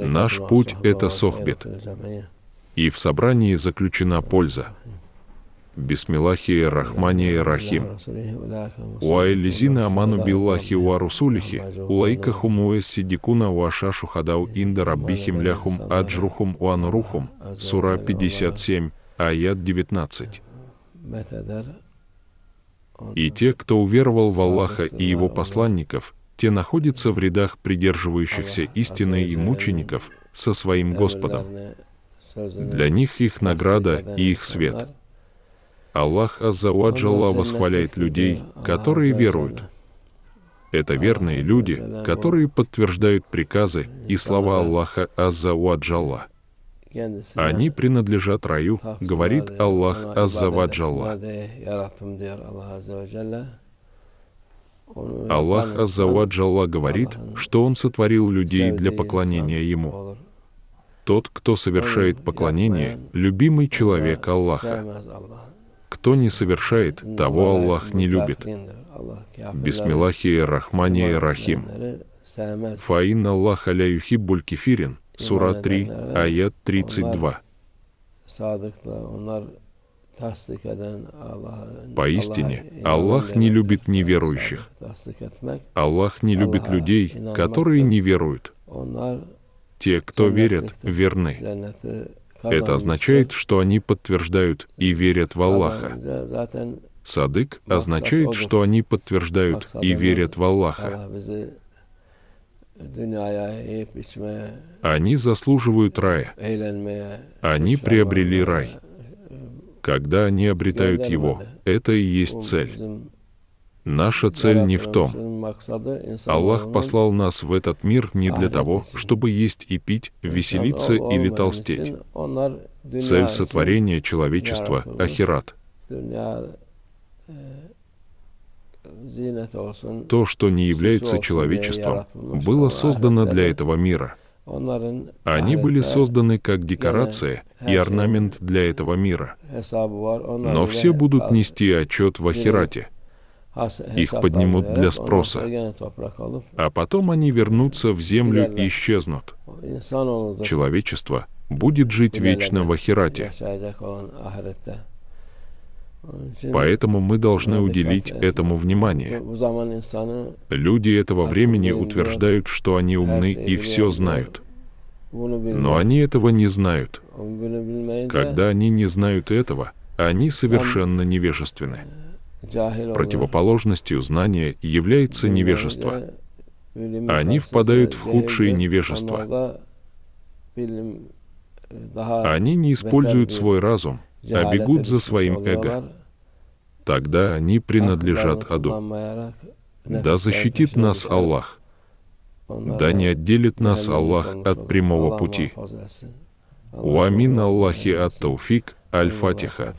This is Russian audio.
Наш путь — это Сохбет. И в собрании заключена польза. Бисмиллахи Рахмани Рахим. Уайлизина Аману Биллахи Уарусулихи, Улайка Хумуэс Сидикуна Уашашу Хадау Инда Раббихим Ляхум Аджрухум Уанрухум, Сура 57, Аят 19. И те, кто уверовал в Аллаха и его посланников, те находятся в рядах придерживающихся истины и мучеников со своим Господом. Для них их награда и их свет. Аллах Аззауаджалла восхваляет людей, которые веруют. Это верные люди, которые подтверждают приказы и слова Аллаха Аззауаджалла. Они принадлежат раю, говорит Аллах Аззаваджалла. Аллах Аззаваджалла говорит, что Он сотворил людей для поклонения Ему. Тот, кто совершает поклонение, любимый человек Аллаха. Кто не совершает, того Аллах не любит. Бисмиллахи Рахмани Рахим. Фаин Аллах аля юхиббуль кефирин, сура 3, аят 32. Поистине, Аллах не любит неверующих. Аллах не любит людей, которые не веруют. Те, кто верят, верны. Это означает, что они подтверждают и верят в Аллаха. Садык означает, что они подтверждают и верят в Аллаха. Э, э, э, они заслуживают рая. Они приобрели рай. Когда они обретают его, это и есть цель. Наша цель не в том. Аллах послал нас в этот мир не для того, чтобы есть и пить, веселиться или толстеть. Цель сотворения человечества — ахират. То, что не является человечеством, было создано для этого мира. Они были созданы как декорация и орнамент для этого мира. Но все будут нести отчет в Ахирате — Э, Их поднимут э, для спроса, а потом они вернутся в землю и исчезнут. Человечество будет жить вечно в Ахирате. Поэтому мы должны уделить э, этому внимание. Ну, Люди этого времени утверждают, что они умны и все знают. Но они этого не знают. Когда они не знают этого, они совершенно невежественны. Противоположностью знания является невежество. Они впадают в худшее невежество. Они не используют свой разум, а бегут за своим эго. Тогда они принадлежат аду. Да защитит нас Аллах. Да не отделит нас Аллах от прямого пути. Уамин Аллахи ат-Тауфик, Аль-Фатиха.